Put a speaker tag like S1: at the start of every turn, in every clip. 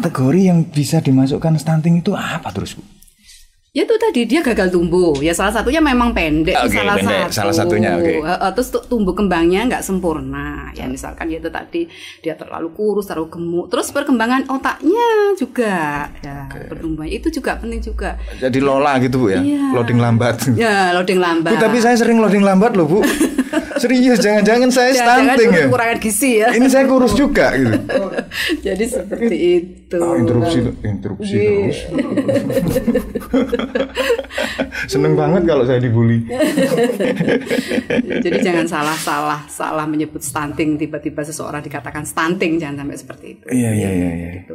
S1: kategori yang bisa dimasukkan stunting itu apa terus Bu?
S2: Ya itu tadi dia gagal tumbuh. Ya salah satunya memang pendek, okay, salah pendek. satu. Salah satunya, oke. Okay. Terus tumbuh kembangnya nggak sempurna. Ya iya. misalkan ya itu tadi dia terlalu kurus, terlalu gemuk. Terus perkembangan otaknya juga, ya okay. pertumbuhan itu juga penting juga.
S1: Jadi lola gitu bu ya, yeah. loading lambat.
S2: Ya loading lambat. Bu, tapi
S1: saya sering loading lambat loh bu. Serius, jangan-jangan saya jangan stunting ya. gizi ya. Ini saya kurus juga gitu.
S2: Jadi seperti itu. Ah, interupsi, interupsi iya. terus.
S1: Seneng banget kalau saya dibully.
S2: Jadi jangan salah-salah, salah menyebut stunting tiba-tiba seseorang dikatakan stunting, jangan sampai seperti itu.
S1: Iya, iya, iya. iya. Gitu.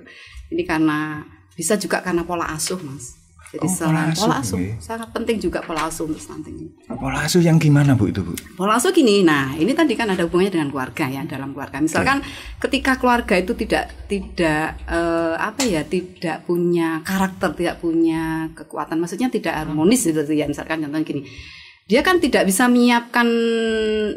S2: Ini karena bisa juga karena pola asuh, Mas. Jadi oh, pola asuh, pola asuh. Ya. sangat penting juga pola asuh untuk stunting
S1: oh, Pola asuh yang gimana bu itu bu?
S2: Pola asuh gini, nah ini tadi kan ada hubungannya dengan keluarga ya dalam keluarga. Misalkan okay. ketika keluarga itu tidak tidak uh, apa ya tidak punya karakter, tidak punya kekuatan, maksudnya tidak harmonis gitu ya misalkan contohnya gini. Dia kan tidak bisa menyiapkan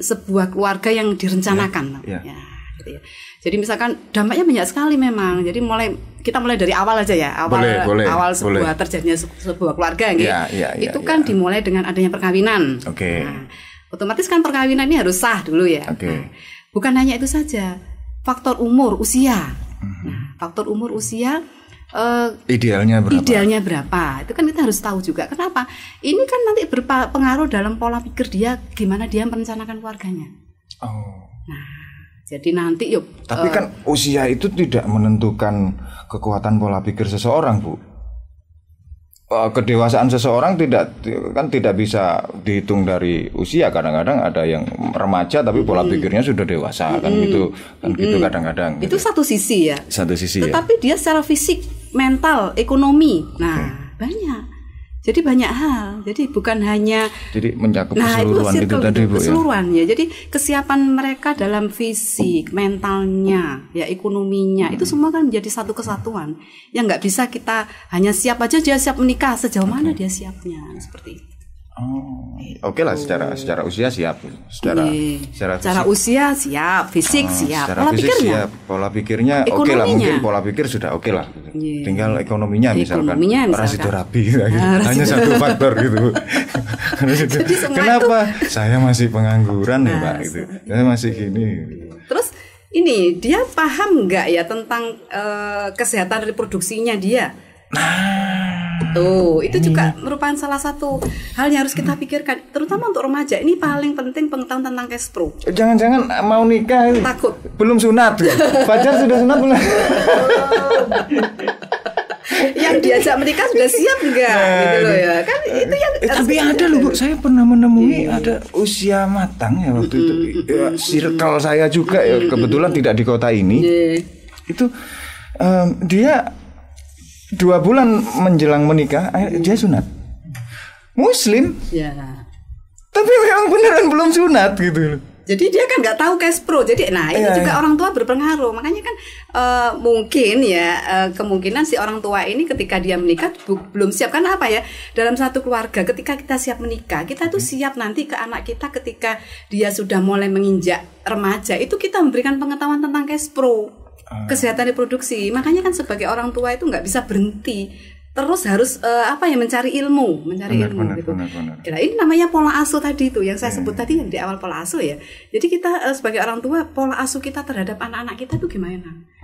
S2: sebuah keluarga yang direncanakan. Yeah. Yeah. Ya gitu ya. Jadi misalkan dampaknya banyak sekali memang. Jadi mulai kita mulai dari awal aja ya, awal boleh, boleh, awal sebuah boleh. terjadinya sebuah keluarga gitu. Ya, ya, ya, itu iya. kan dimulai dengan adanya perkawinan. Oke. Okay. Nah, otomatis kan perkawinan ini harus sah dulu ya. Oke. Okay. Nah, bukan hanya itu saja, faktor umur, usia. Hmm. Nah, faktor umur, usia Uh,
S1: idealnya berapa? Idealnya
S2: berapa? Itu kan kita harus tahu juga. Kenapa? Ini kan nanti berpengaruh dalam pola pikir dia, gimana dia merencanakan keluarganya. Oh. Nah, jadi nanti yuk.
S1: Tapi uh, kan usia itu tidak menentukan kekuatan pola pikir seseorang, Bu. Eh, kedewasaan seseorang tidak kan tidak bisa dihitung dari usia. Kadang-kadang ada yang remaja tapi pola hmm. pikirnya sudah dewasa hmm. kan gitu. Kan hmm. gitu kadang-kadang. Itu gitu.
S2: satu sisi ya.
S1: Satu sisi ya. Tetapi
S2: ya. dia secara fisik, mental, ekonomi. Nah, okay. banyak jadi banyak hal. Jadi bukan hanya
S1: Jadi mencakup nah, keseluruhan gitu itu, itu tadi Bu ya? keseluruhan,
S2: ya. ya. Jadi kesiapan mereka dalam fisik, mentalnya, ya ekonominya hmm. itu semua kan menjadi satu kesatuan. Yang nggak bisa kita hanya siap aja dia siap menikah sejauh okay. mana dia siapnya seperti itu.
S1: Oh, oke okay lah gitu. secara secara usia siap, secara yeah. secara, fisik, secara
S2: usia siap, fisik oh, siap, pola fisik pikirnya, siap.
S1: pola pikirnya oke okay lah mungkin pola pikir sudah oke okay lah, yeah. tinggal ekonominya, ekonominya misalkan, misalkan. rabi gitu. ah, hanya satu faktor gitu. Jadi, Kenapa itu... saya masih pengangguran ya pak, ah, gitu. saya masih gini.
S2: Terus ini dia paham nggak ya tentang uh, kesehatan reproduksinya dia? Nah Tuh, itu juga hmm. merupakan salah satu hal yang harus kita hmm. pikirkan, terutama untuk remaja. Ini paling penting pengetahuan tentang kespro.
S1: Jangan-jangan mau nikah takut. Belum sunat. Pacar ya? sudah sunat belum? yang diajak menikah sudah siap enggak nah, gitu loh ya kan itu yang eh, tapi ada loh bu saya pernah menemui iya. ada usia matang ya waktu itu hmm. ya, circle saya juga ya kebetulan tidak di kota ini iya. itu um, dia dua bulan menjelang menikah hmm. dia sunat muslim ya. tapi memang beneran belum sunat gitu jadi dia kan nggak
S2: tahu cash pro jadi nah ini ya, juga ya. orang tua berpengaruh makanya kan uh, mungkin ya uh, kemungkinan si orang tua ini ketika dia menikah bu, belum siap kan apa ya dalam satu keluarga ketika kita siap menikah kita tuh hmm. siap nanti ke anak kita ketika dia sudah mulai menginjak remaja itu kita memberikan pengetahuan tentang cash pro Ah. kesehatan reproduksi. Makanya kan sebagai orang tua itu nggak bisa berhenti terus harus uh, apa ya mencari ilmu, mencari benar, ilmu benar,
S1: gitu. Benar, benar. Nah,
S2: ini namanya pola asuh tadi itu yang saya yeah. sebut iya. tadi yang di awal pola asuh ya. Jadi kita uh, sebagai orang tua pola asuh kita terhadap anak-anak kita itu gimana?